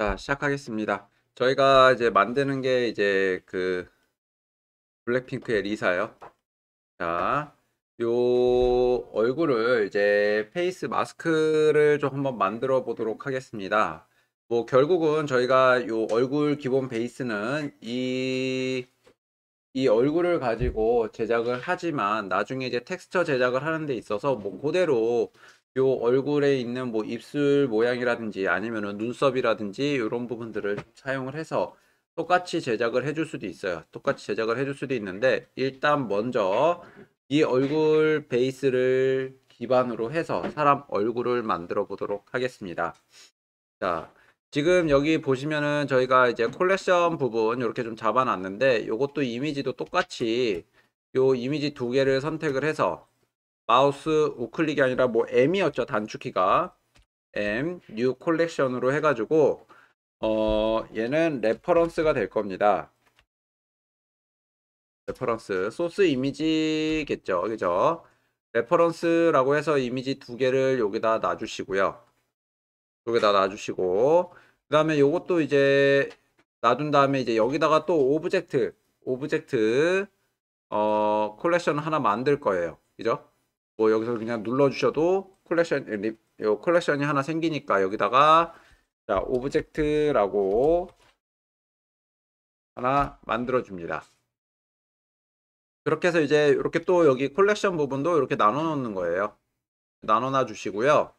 자, 시작하겠습니다. 저희가 이제 만드는 게 이제 그 블랙핑크의 리사요. 자, 요 얼굴을 이제 페이스 마스크를 좀 한번 만들어 보도록 하겠습니다. 뭐 결국은 저희가 요 얼굴 기본 베이스는 이 이 얼굴을 가지고 제작을 하지만 나중에 이제 텍스처 제작을 하는 데 있어서 뭐 그대로 요 얼굴에 있는 뭐 입술 모양이라든지 아니면은 눈썹이라든지 이런 부분들을 사용을 해서 똑같이 제작을 해줄 수도 있어요. 똑같이 제작을 해줄 수도 있는데 일단 먼저 이 얼굴 베이스를 기반으로 해서 사람 얼굴을 만들어 보도록 하겠습니다. 자, 지금 여기 보시면은 저희가 이제 콜렉션 부분 이렇게 좀 잡아놨는데 이것도 이미지도 똑같이 요 이미지 두 개를 선택을 해서 마우스 우클릭이 아니라 뭐 M이었죠 단축키가 M New Collection으로 해가지고 어 얘는 레퍼런스가 될 겁니다. 레퍼런스 소스 이미지겠죠 그죠 레퍼런스라고 해서 이미지 두 개를 여기다 놔주시고요 여기다 놔주시고 그 다음에 요것도 이제 놔둔 다음에 이제 여기다가 또 오브젝트 오브젝트 어 컬렉션 하나 만들 거예요 그죠 뭐 여기서 그냥 눌러주셔도 컬렉션 요 컬렉션이 하나 생기니까 여기다가 자 오브젝트라고 하나 만들어 줍니다. 그렇게 해서 이제 이렇게 또 여기 컬렉션 부분도 이렇게 나눠 놓는 거예요. 나눠 놔 주시고요.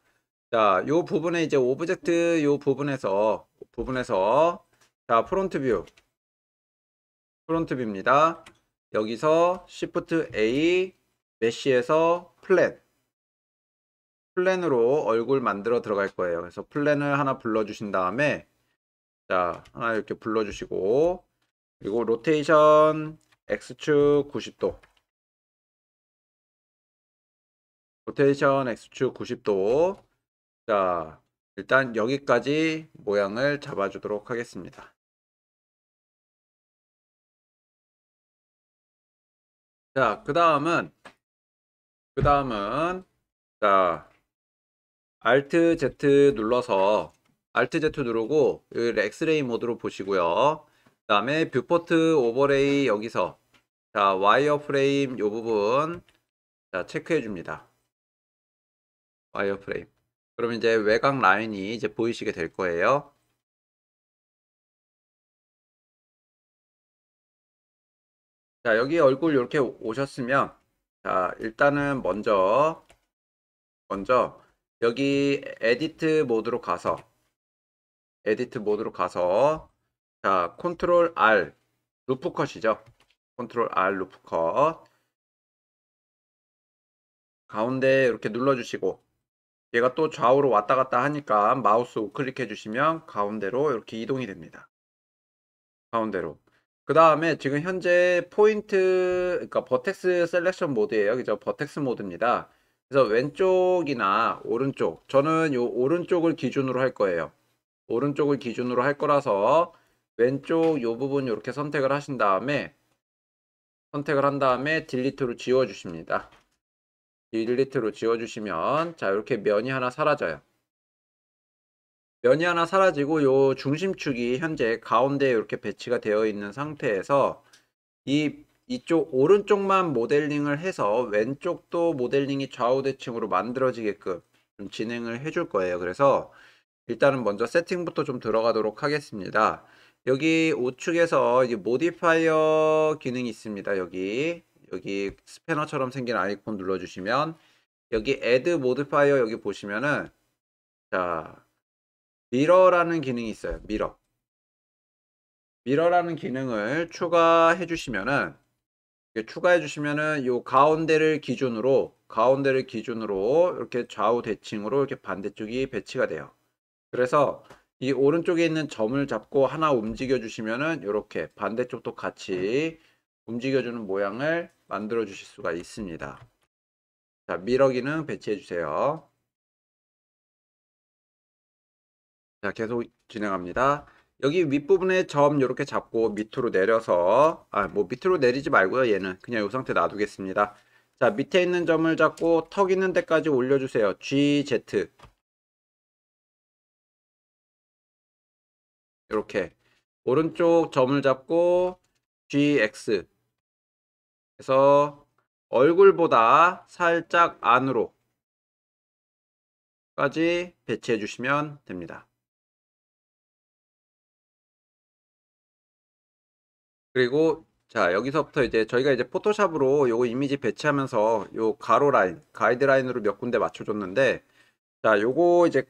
자, 요 부분에 이제 오브젝트 요 부분에서 부분에서 자, 프론트 뷰. 프론트 뷰입니다. 여기서 Shift A 메시에서 플랜. 플랜으로 얼굴 만들어 들어갈 거예요. 그래서 플랜을 하나 불러주신 다음에 자 하나 이렇게 불러주시고 그리고 로테이션 X축 90도 로테이션 X축 90도 자 일단 여기까지 모양을 잡아주도록 하겠습니다. 자, 그 다음은 그 다음은 자 Alt Z 눌러서 Alt Z 누르고 엑스레이 모드로 보시고요. 그 다음에 뷰포트 오버레이 여기서 자 와이어 프레임 요 부분 자 체크해 줍니다. 와이어 프레임. 그럼 이제 외곽 라인이 이제 보이시게 될 거예요. 자 여기 얼굴 이렇게 오셨으면 자, 일단은 먼저 먼저 여기 에디트 모드로 가서 에디트 모드로 가서 자, 컨트롤 R 루프 컷이죠. 컨트롤 R 루프 컷 가운데 이렇게 눌러 주시고 얘가 또 좌우로 왔다 갔다 하니까 마우스 우클릭해 주시면 가운데로 이렇게 이동이 됩니다. 가운데로 그 다음에 지금 현재 포인트, 그러니까 버텍스 셀렉션 모드예요. 그죠? 버텍스 모드입니다. 그래서 왼쪽이나 오른쪽, 저는 요 오른쪽을 기준으로 할 거예요. 오른쪽을 기준으로 할 거라서 왼쪽 요 부분 이렇게 선택을 하신 다음에 선택을 한 다음에 딜리트로 지워주십니다. 딜리트로 지워주시면 자 이렇게 면이 하나 사라져요. 면이 하나 사라지고 요 중심축이 현재 가운데 이렇게 배치가 되어 있는 상태에서 이 이쪽 오른쪽만 모델링을 해서 왼쪽도 모델링이 좌우 대칭으로 만들어지게끔 좀 진행을 해 줄 거예요. 그래서 일단은 먼저 세팅부터 좀 들어가도록 하겠습니다. 여기 우측에서 이 모디파이어 기능이 있습니다. 여기 여기 스패너처럼 생긴 아이콘 눌러주시면 여기 add modifier 여기 보시면은 자 미러라는 기능이 있어요. 미러. 미러라는 기능을 추가해 주시면은 추가해 주시면은 요 가운데를 기준으로 가운데를 기준으로 이렇게 좌우 대칭으로 이렇게 반대쪽이 배치가 돼요. 그래서 이 오른쪽에 있는 점을 잡고 하나 움직여 주시면은 이렇게 반대쪽도 같이 움직여 주는 모양을 만들어 주실 수가 있습니다. 자, 미러 기능 배치해 주세요. 자, 계속 진행합니다. 여기 윗부분에 점 이렇게 잡고 밑으로 내려서 아, 뭐 밑으로 내리지 말고요. 얘는 그냥 이 상태 놔두겠습니다. 자, 밑에 있는 점을 잡고 턱 있는 데까지 올려주세요. GZ 이렇게 오른쪽 점을 잡고 GX 그래서 얼굴보다 살짝 안으로까지 배치해 주시면 됩니다. 그리고 자 여기서부터 이제 저희가 이제 포토샵으로 요거 이미지 배치하면서 요 가로 라인 가이드 라인으로 몇 군데 맞춰줬는데 자 요거 이제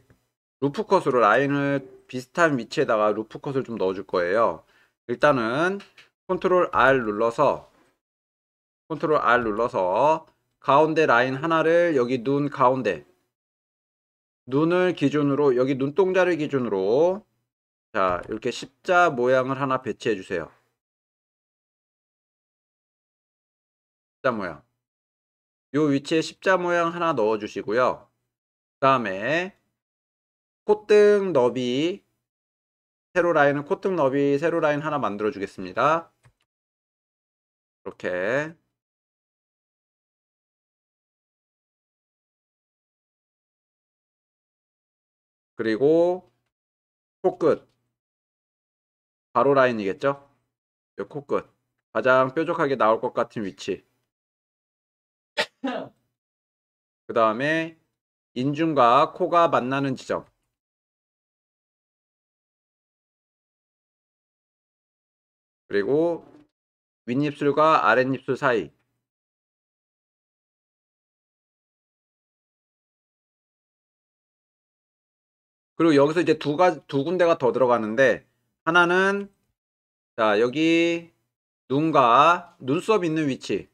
루프 컷으로 라인을 비슷한 위치에다가 루프 컷을 좀 넣어줄 거예요 일단은 컨트롤 R 눌러서 컨트롤 R 눌러서 가운데 라인 하나를 여기 눈 가운데 눈을 기준으로 여기 눈동자를 기준으로 자 이렇게 십자 모양을 하나 배치해 주세요 십자 모양. 요 위치에 십자 모양 하나 넣어 주시고요. 그 다음에 콧등 너비 세로 라인은 콧등 너비 세로 라인 하나 만들어 주겠습니다. 이렇게 그리고 코끝 가로 라인이겠죠? 요 코끝 가장 뾰족하게 나올 것 같은 위치 그 다음에 인중과 코가 만나는 지점. 그리고 윗입술과 아랫입술 사이. 그리고 여기서 이제 두, 가, 두 군데가 더 들어가는데 하나는 자 여기 눈과 눈썹 있는 위치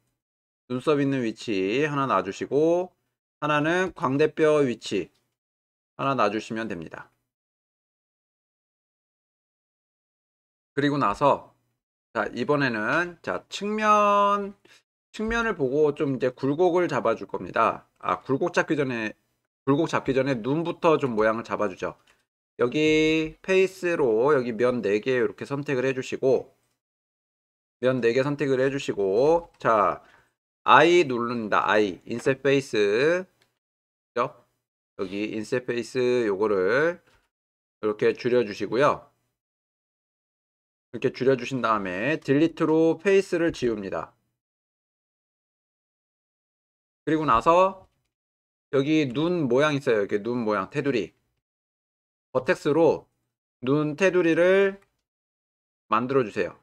눈썹 있는 위치 하나 놔주시고 하나는 광대뼈 위치 하나 놔주시면 됩니다. 그리고 나서 자 이번에는 자 측면 측면을 보고 좀 이제 굴곡을 잡아줄 겁니다. 아 굴곡 잡기 전에 굴곡 잡기 전에 눈부터 좀 모양을 잡아주죠. 여기 페이스로 여기 면 4개 이렇게 선택을 해주시고 면 4개 선택을 해주시고 자 I 누릅니다. I 인터페이스 그죠? 여기 인터페이스 요거를 이렇게 줄여주시고요. 이렇게 줄여주신 다음에 딜리트로 페이스를 지웁니다. 그리고 나서 여기 눈 모양 있어요. 이렇게 눈 모양 테두리 버텍스로 눈 테두리를 만들어 주세요.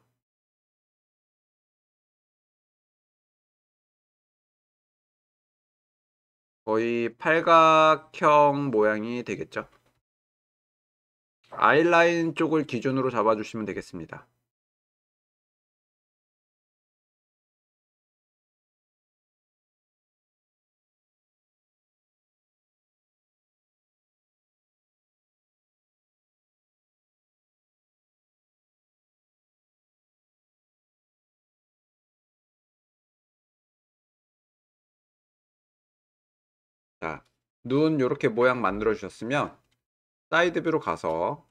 거의 팔각형 모양이 되겠죠. 아이라인 쪽을 기준으로 잡아주시면 되겠습니다. 눈 이렇게 모양 만들어 주셨으면 사이드 뷰로 가서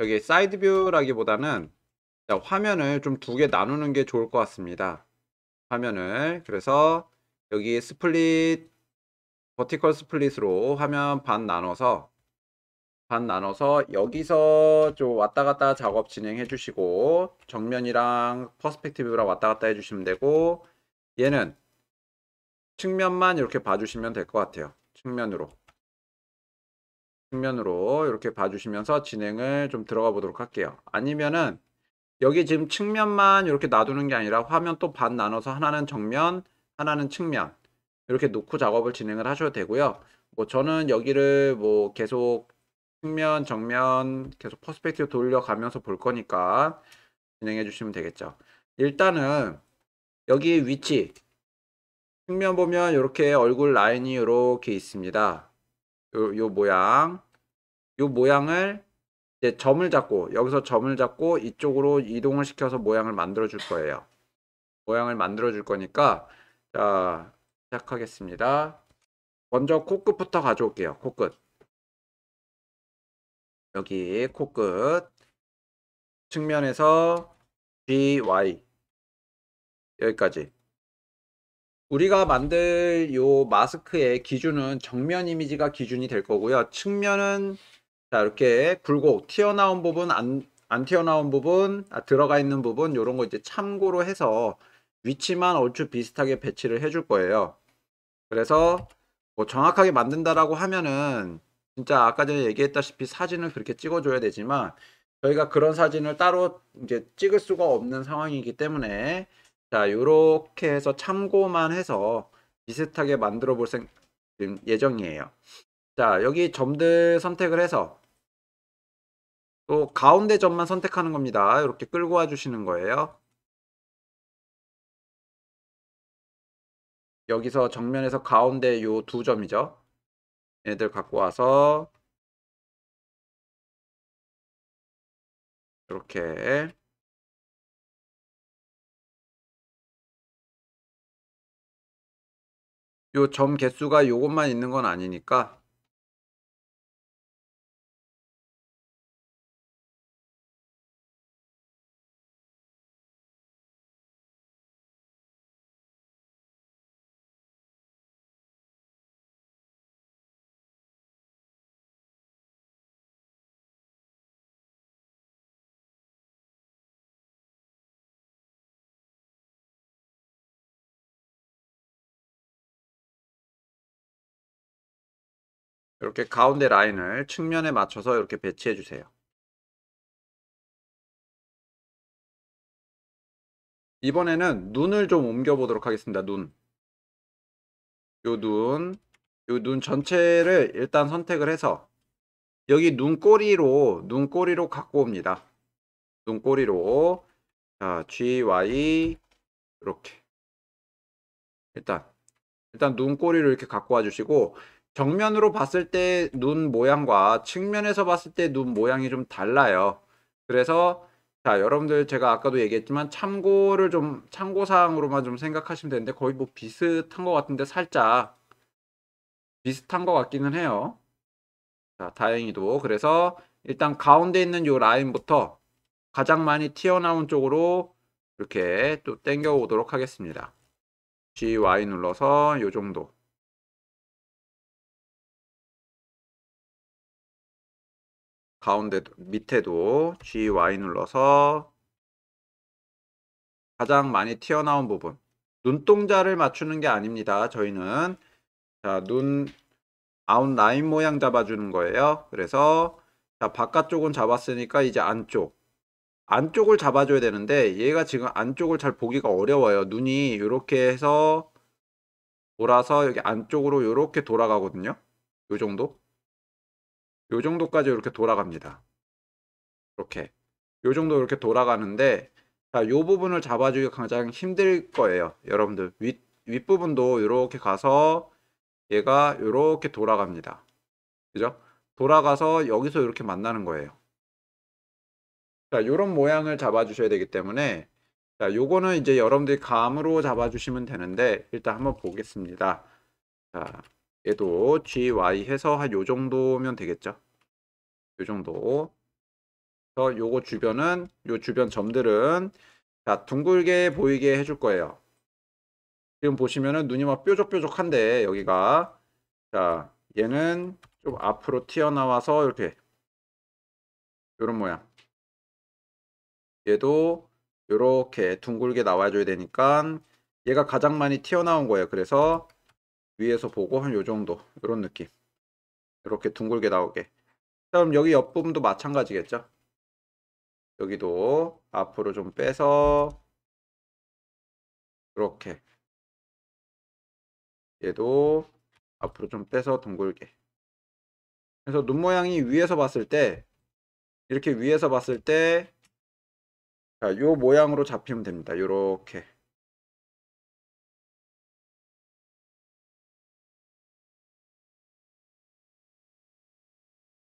여기 사이드 뷰라기보다는 화면을 좀 두 개 나누는 게 좋을 것 같습니다. 화면을 그래서 여기 스플릿 버티컬 스플릿으로 화면 반 나눠서 반 나눠서 여기서 좀 왔다 갔다 작업 진행해 주시고 정면이랑 퍼스펙티브랑 왔다 갔다 해 주시면 되고 얘는 측면만 이렇게 봐주시면 될 것 같아요. 측면으로 측면으로 이렇게 봐주시면서 진행을 좀 들어가 보도록 할게요. 아니면은 여기 지금 측면만 이렇게 놔두는 게 아니라 화면 또 반 나눠서 하나는 정면, 하나는 측면 이렇게 놓고 작업을 진행을 하셔도 되고요. 뭐 저는 여기를 뭐 계속 측면, 정면 계속 퍼스펙티브 돌려가면서 볼 거니까 진행해 주시면 되겠죠. 일단은 여기 위치 측면 보면 이렇게 얼굴 라인이 이렇게 있습니다. 요, 요 모양. 요 모양을 이제 점을 잡고 여기서 점을 잡고 이쪽으로 이동을 시켜서 모양을 만들어 줄 거예요. 모양을 만들어 줄 거니까 자, 시작하겠습니다. 먼저 코끝부터 가져올게요. 코끝. 여기 코끝 측면에서 GY 여기까지 우리가 만들 요 마스크의 기준은 정면 이미지가 기준이 될 거고요. 측면은 자 이렇게 굴곡 튀어나온 부분 안, 안 튀어나온 부분 아, 들어가 있는 부분 이런 거 이제 참고로 해서 위치만 얼추 비슷하게 배치를 해 줄 거예요. 그래서 뭐 정확하게 만든다라고 하면은 진짜 아까 전에 얘기했다시피 사진을 그렇게 찍어줘야 되지만 저희가 그런 사진을 따로 이제 찍을 수가 없는 상황이기 때문에 자, 요렇게 해서 참고만 해서 비슷하게 만들어 볼 예정이에요. 자, 여기 점들 선택을 해서 또 가운데 점만 선택하는 겁니다. 이렇게 끌고 와 주시는 거예요. 여기서 정면에서 가운데 요 두 점이죠. 얘들 갖고 와서 이렇게 요점 개수가 요것만 있는 건 아니니까 이렇게 가운데 라인을 측면에 맞춰서 이렇게 배치해 주세요. 이번에는 눈을 좀 옮겨 보도록 하겠습니다. 눈. 요 눈, 요 눈 전체를 일단 선택을 해서 여기 눈꼬리로 눈꼬리로 갖고 옵니다. 눈꼬리로 자, GY 이렇게 일단 일단 눈꼬리를 이렇게 갖고 와 주시고 정면으로 봤을 때 눈 모양과 측면에서 봤을 때 눈 모양이 좀 달라요. 그래서 자 여러분들 제가 아까도 얘기했지만 참고를 좀 참고사항으로만 좀 생각하시면 되는데 거의 뭐 비슷한 것 같은데 살짝 비슷한 것 같기는 해요. 자 다행히도 그래서 일단 가운데 있는 요 라인부터 가장 많이 튀어나온 쪽으로 이렇게 또땡겨 오도록 하겠습니다. GY 눌러서 요 정도 가운데 밑에도 GY 눌러서 가장 많이 튀어나온 부분 눈동자를 맞추는 게 아닙니다. 저희는 자, 눈 아웃라인 모양 잡아주는 거예요. 그래서 자, 바깥쪽은 잡았으니까 이제 안쪽 안쪽을 잡아줘야 되는데 얘가 지금 안쪽을 잘 보기가 어려워요. 눈이 이렇게 해서 돌아서 여기 안쪽으로 이렇게 돌아가거든요. 요 정도 요 정도까지 이렇게 돌아갑니다. 이렇게 요 정도 이렇게 돌아가는데 자, 요 부분을 잡아주기가 장 힘들 거예요. 여러분들 윗, 윗부분도 이렇게 가서 얘가 이렇게 돌아갑니다. 그죠? 돌아가서 여기서 이렇게 만나는 거예요. 자, 요런 모양을 잡아주셔야 되기 때문에 자, 요거는 이제 여러분들이 감으로 잡아주시면 되는데 일단 한번 보겠습니다. 자, 얘도 gy 해서 한 요 정도면 되겠죠. 요 정도. 그래서 요거 주변은 요 주변 점들은 자 둥글게 보이게 해줄 거예요. 지금 보시면은 눈이 막 뾰족뾰족한데 여기가 자 얘는 좀 앞으로 튀어나와서 이렇게 요런 모양. 얘도 요렇게 둥글게 나와줘야 되니까 얘가 가장 많이 튀어나온 거예요. 그래서 위에서 보고 한 요정도 요런 느낌 이렇게 둥글게 나오게 그럼 여기 옆부분도 마찬가지겠죠 여기도 앞으로 좀 빼서 이렇게 얘도 앞으로 좀 빼서 둥글게 그래서 눈 모양이 위에서 봤을 때 이렇게 위에서 봤을 때 요 모양으로 잡히면 됩니다 요렇게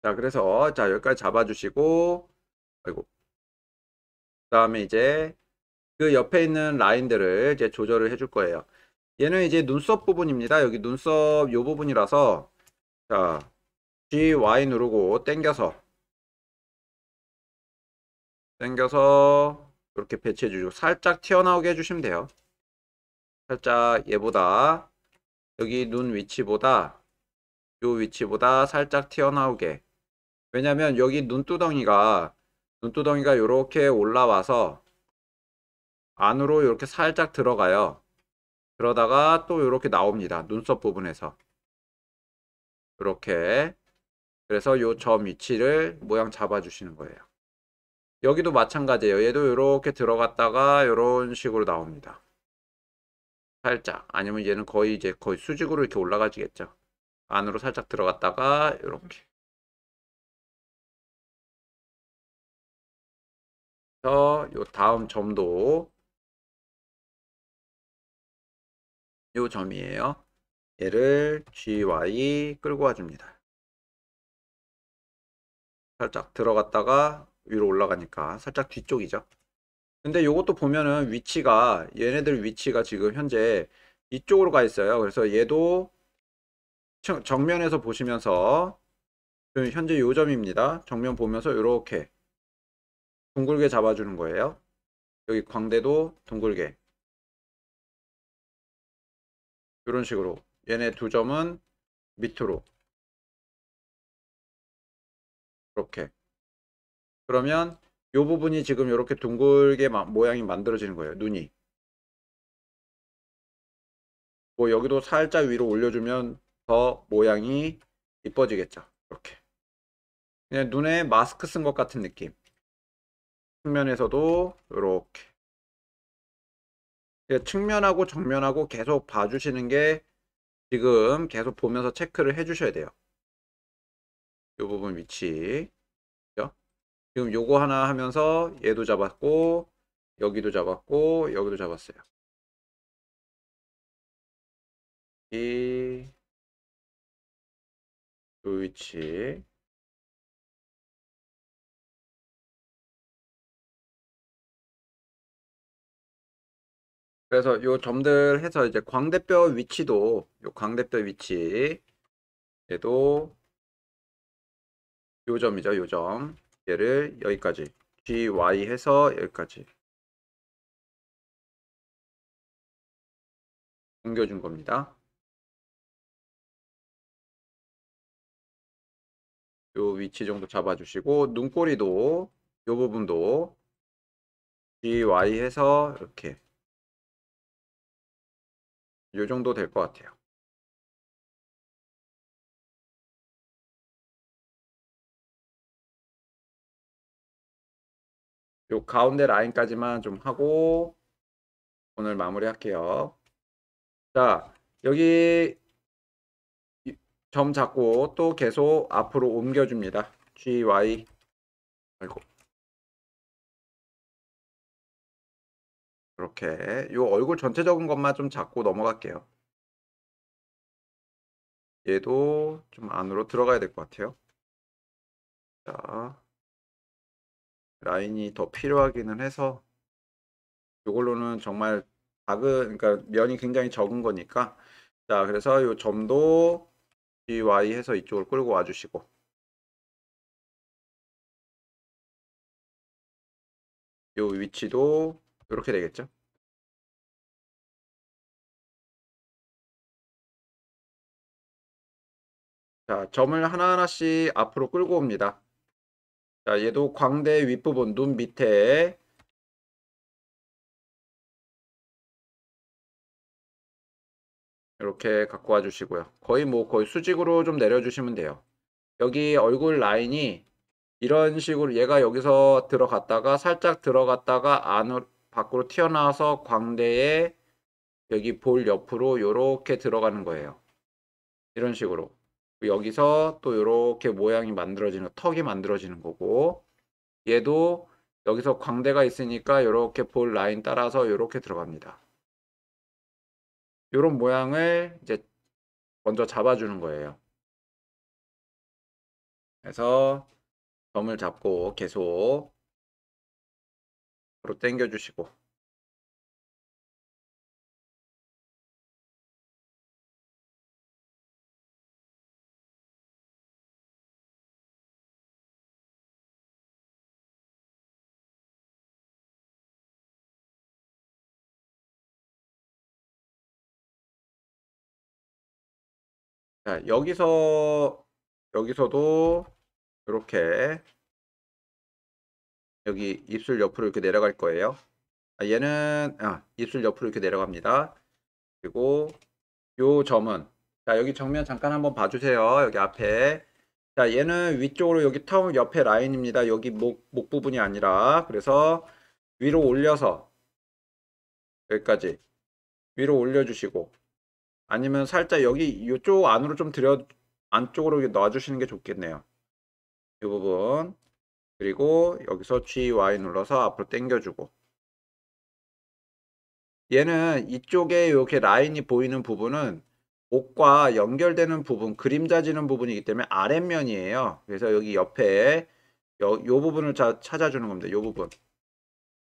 자, 그래서 자, 여기까지 잡아주시고 아이고. 그 다음에 이제 그 옆에 있는 라인들을 이제 조절을 해줄 거예요. 얘는 이제 눈썹 부분입니다. 여기 눈썹 요 부분이라서 자, GY 누르고 땡겨서 땡겨서 이렇게 배치해 주시고 살짝 튀어나오게 해주시면 돼요. 살짝 얘보다 여기 눈 위치보다 요 위치보다 살짝 튀어나오게 왜냐면 여기 눈두덩이가 눈두덩이가 이렇게 올라와서 안으로 이렇게 살짝 들어가요. 그러다가 또 이렇게 나옵니다. 눈썹 부분에서. 이렇게 그래서 요 점 위치를 모양 잡아주시는 거예요. 여기도 마찬가지예요. 얘도 이렇게 들어갔다가 이런 식으로 나옵니다. 살짝 아니면 얘는 거의 이제 거의 수직으로 이렇게 올라가지겠죠. 안으로 살짝 들어갔다가 이렇게 요 다음 점도 요 점이에요. 얘를 gy 끌고 와줍니다. 살짝 들어갔다가 위로 올라가니까 살짝 뒤쪽이죠. 근데 요것도 보면은 위치가 얘네들 위치가 지금 현재 이쪽으로 가 있어요. 그래서 얘도 정면에서 보시면서 현재 요점입니다. 정면 보면서 이렇게 둥글게 잡아주는 거예요. 여기 광대도 둥글게 이런 식으로 얘네 두 점은 밑으로 이렇게 그러면 이 부분이 지금 이렇게 둥글게 모양이 만들어지는 거예요 눈이 뭐 여기도 살짝 위로 올려주면 더 모양이 이뻐지겠죠 이렇게 그냥 눈에 마스크 쓴 것 같은 느낌 측면에서도 이렇게 예, 측면하고 정면하고 계속 봐주시는 게 지금 계속 보면서 체크를 해주셔야 돼요. 이 부분 위치 그렇죠? 지금 요거 하나 하면서 얘도 잡았고 여기도 잡았고 여기도 잡았어요. 이 위치 그래서 요 점들 해서 이제 광대뼈 위치도 요 광대뼈 위치 얘도 요 점이죠 요점 얘를 여기까지 GY 해서 여기까지 옮겨준 겁니다 요 위치 정도 잡아주시고 눈꼬리도 요 부분도 GY 해서 이렇게 요 정도 될 것 같아요. 요 가운데 라인까지만 좀 하고 오늘 마무리할게요. 자, 여기 점 잡고 또 계속 앞으로 옮겨줍니다. GY 아이고 이렇게 요 얼굴 전체적인 것만 좀 잡고 넘어갈게요. 얘도 좀 안으로 들어가야 될 것 같아요. 자, 라인이 더 필요하기는 해서 이걸로는 정말 작은, 그러니까 면이 굉장히 적은 거니까 자, 그래서 요 점도 GY 해서 이쪽을 끌고 와주시고 요 위치도 이렇게 되겠죠? 자, 점을 하나하나씩 앞으로 끌고 옵니다. 자, 얘도 광대 윗부분, 눈 밑에 이렇게 갖고 와 주시고요. 거의 뭐 거의 수직으로 좀 내려주시면 돼요. 여기 얼굴 라인이 이런 식으로 얘가 여기서 들어갔다가 살짝 들어갔다가 안으로 밖으로 튀어나와서 광대에 여기 볼 옆으로 이렇게 들어가는 거예요. 이런 식으로. 여기서 또 이렇게 모양이 만들어지는 턱이 만들어지는 거고 얘도 여기서 광대가 있으니까 이렇게 볼 라인 따라서 이렇게 들어갑니다. 이런 모양을 이제 먼저 잡아주는 거예요. 그래서 점을 잡고 계속 으로 당겨 주시고 자, 여기서 여기서도 이렇게 여기 입술 옆으로 이렇게 내려갈 거예요. 아, 얘는 아, 입술 옆으로 이렇게 내려갑니다. 그리고 요 점은 자 여기 정면 잠깐 한번 봐주세요. 여기 앞에 자 얘는 위쪽으로 여기 턱 옆에 라인입니다. 여기 목, 목 부분이 아니라 그래서 위로 올려서 여기까지 위로 올려주시고 아니면 살짝 여기 이쪽 안으로 좀 들여 안쪽으로 이렇게 놔주시는게 좋겠네요. 이 부분 그리고 여기서 GY 눌러서 앞으로 당겨주고 얘는 이쪽에 이렇게 라인이 보이는 부분은 옷과 연결되는 부분, 그림자 지는 부분이기 때문에 아랫면이에요. 그래서 여기 옆에 요, 요 부분을 자, 찾아주는 겁니다. 요 부분.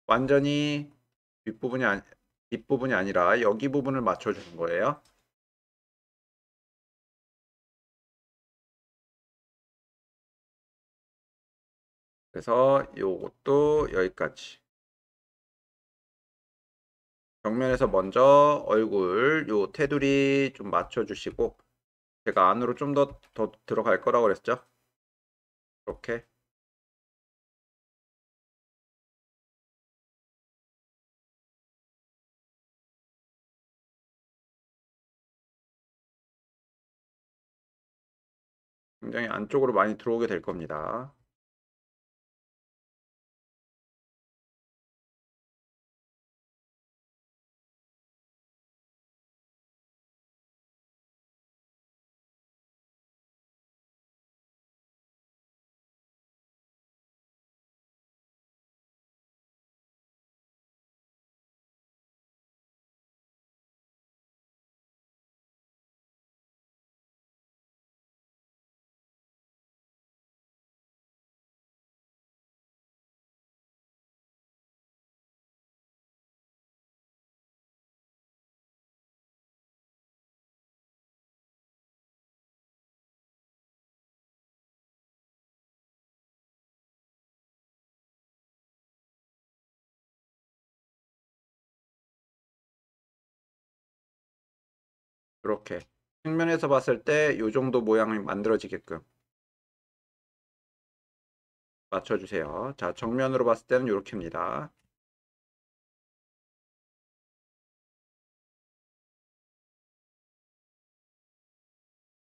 완전히 뒷부분이, 아니, 뒷부분이 아니라 여기 부분을 맞춰주는 거예요. 그래서 요것도 여기까지 정면에서 먼저 얼굴 요 테두리 좀 맞춰주시고 제가 안으로 좀 더 더 들어갈 거라고 그랬죠? 이렇게 굉장히 안쪽으로 많이 들어오게 될 겁니다. 이렇게 측면에서 봤을 때 이 정도 모양이 만들어지게끔 맞춰주세요. 자 정면으로 봤을 때는 이렇게입니다.